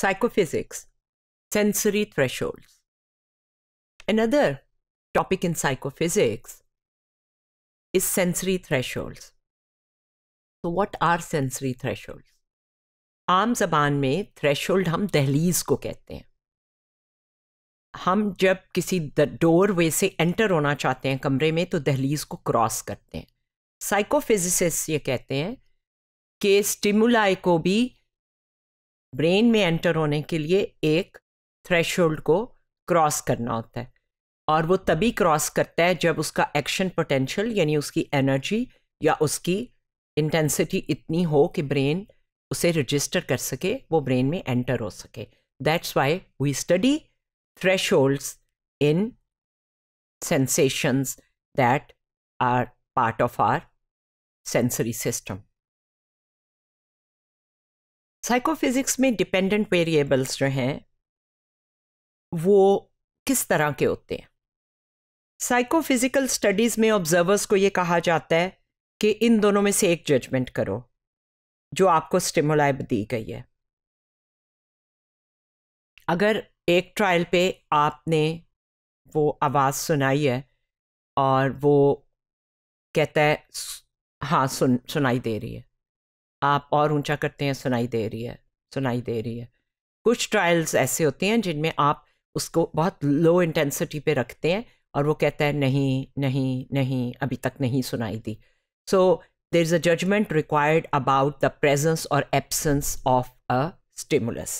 Psychophysics Sensory Thresholds. Another topic in psychophysics is sensory thresholds. so what are sensory thresholds आम जबान में threshold हम दहलीज को कहते हैं हम जब किसी डोर वे से एंटर होना चाहते हैं कमरे में तो दहलीज को क्रॉस करते हैं साइकोफिजिसिस्ट ये कहते हैं कि स्टिमुलाई को भी ब्रेन में एंटर होने के लिए एक थ्रेश को क्रॉस करना होता है और वो तभी क्रॉस करता है जब उसका एक्शन पोटेंशियल यानी उसकी एनर्जी या उसकी इंटेंसिटी इतनी हो कि ब्रेन उसे रजिस्टर कर सके वो ब्रेन में एंटर हो सके that's why we study thresh in sensations that are part of our sensory system psychophysics में डिपेंडेंट वेरिएबल्स जो हैं वो किस तरह के होते हैं साइकोफिजिकल स्टडीज़ में ऑब्जर्वर्स को ये कहा जाता है कि इन दोनों में से एक जजमेंट करो जो आपको स्टिमुलाई दी गई है अगर एक ट्रायल पे आपने वो आवाज़ सुनाई है और वो कहता है हाँ सुन सुनाई दे रही है आप और ऊंचा करते हैं सुनाई दे रही है सुनाई दे रही है कुछ ट्रायल्स ऐसे होते हैं जिनमें आप उसको बहुत लो इंटेंसिटी पे रखते हैं और वो कहता है नहीं नहीं नहीं अभी तक नहीं सुनाई दी so there is a judgement required about the presence और absence of a stimulus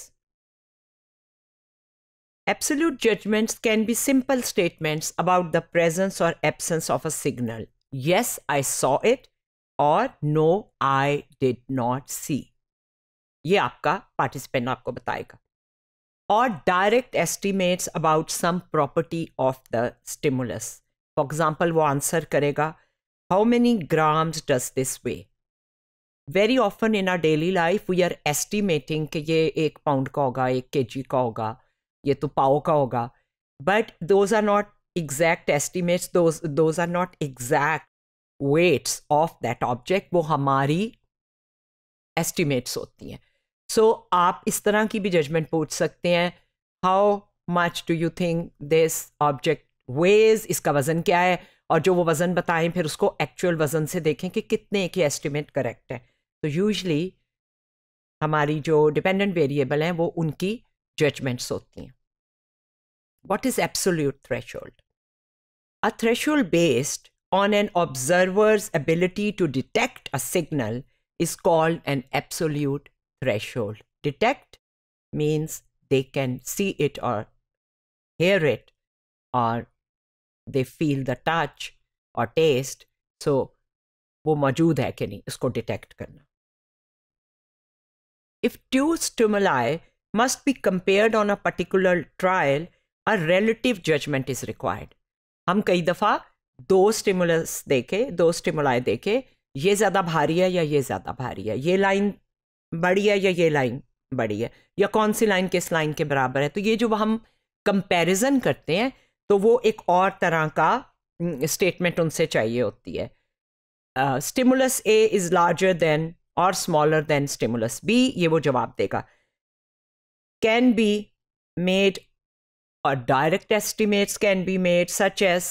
absolute judgements can be simple statements about the presence और absence of a signal yes I saw it और no I did not see ये आपका participant आपको बताएगा और direct estimates about some property of the stimulus for example वो answer करेगा how many grams does this weigh very often in our daily life we are estimating कि ये एक पाउंड का होगा एक के जी का होगा ये तो पाओ का होगा but those are not exact estimates those are not exact weights of that object वो हमारी एस्टिमेट्स होती हैं सो so, आप इस तरह की भी जजमेंट पूछ सकते हैं how much do you think this object weighs इसका वज़न क्या है और जो वो वज़न बताएं फिर उसको एक्चुअल वज़न से देखें कि कितने की एस्टिमेट करेक्ट है तो यूजली हमारी जो डिपेंडेंट वेरिएबल हैं वो उनकी जजमेंट्स होती हैं what is absolute threshold a threshold based on an observer's ability to detect a signal is called an absolute threshold. Detect means they can see it or hear it or they feel the touch or taste. So, wo मौजूद hai कि नहीं इसको detect if two stimuli must be compared on a particular trial, a relative judgment is required. हम कई दफ़ा दो stimulus देखे दो स्टिमुलाय देखे ये ज़्यादा भारी है या ये ज़्यादा भारी है ये लाइन बड़ी है या ये लाइन बड़ी है या कौन सी लाइन किस लाइन के बराबर है तो ये जो हम कंपैरिजन करते हैं तो वो एक और तरह का स्टेटमेंट उनसे चाहिए होती है stimulus A is larger than और स्मॉलर देन स्टिमुलस बी ये वो जवाब देगा कैन बी मेड और direct estimates can be made such as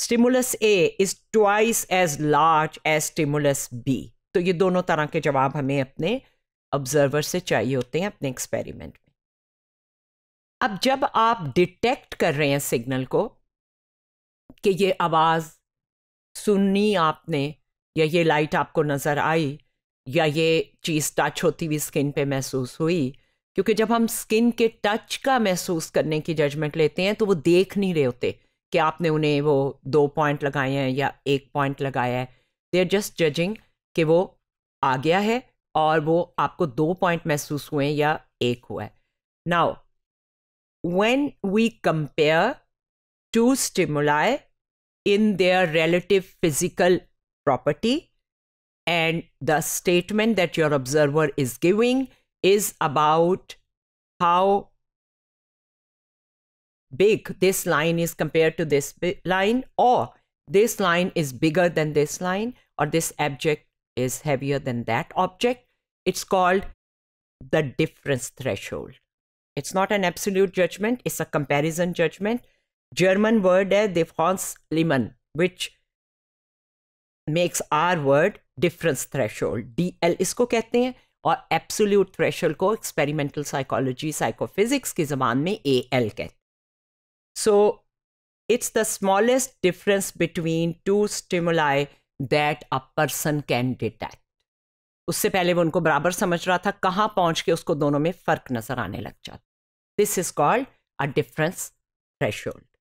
stimulus A is twice as large as stimulus B तो ये दोनों तरह के जवाब हमें अपने ऑब्जर्वर से चाहिए होते हैं अपने एक्सपेरिमेंट में अब जब आप डिटेक्ट कर रहे हैं सिग्नल को कि ये आवाज़ सुननी आपने या ये लाइट आपको नज़र आई या ये चीज़ टच होती हुई स्किन पे महसूस हुई क्योंकि जब हम स्किन के टच का महसूस करने की जजमेंट लेते हैं तो वो देख नहीं रहे होते कि आपने उन्हें वो दो पॉइंट लगाए हैं या एक पॉइंट लगाया है दे आर जस्ट जजिंग कि वो आ गया है और वो आपको दो पॉइंट महसूस हुए या एक हुआ है now when we compare two stimuli in their relative physical property and the statement that your observer is giving is about how big this line is compared to this line or this line is bigger than this line or this object is heavier than that object it's called the difference threshold it's not an absolute judgment it's a comparison judgment german word there limen which makes our word difference threshold dl isko kehte hain aur absolute threshold ko experimental psychology, psychophysics की जबान mein A L. कहते So it's the smallest difference between two stimuli that a person can detect. उससे पहले वो उनको बराबर समझ रहा था कहाँ पहुंच के उसको दोनों में फर्क नजर आने लग जाता this is called a difference threshold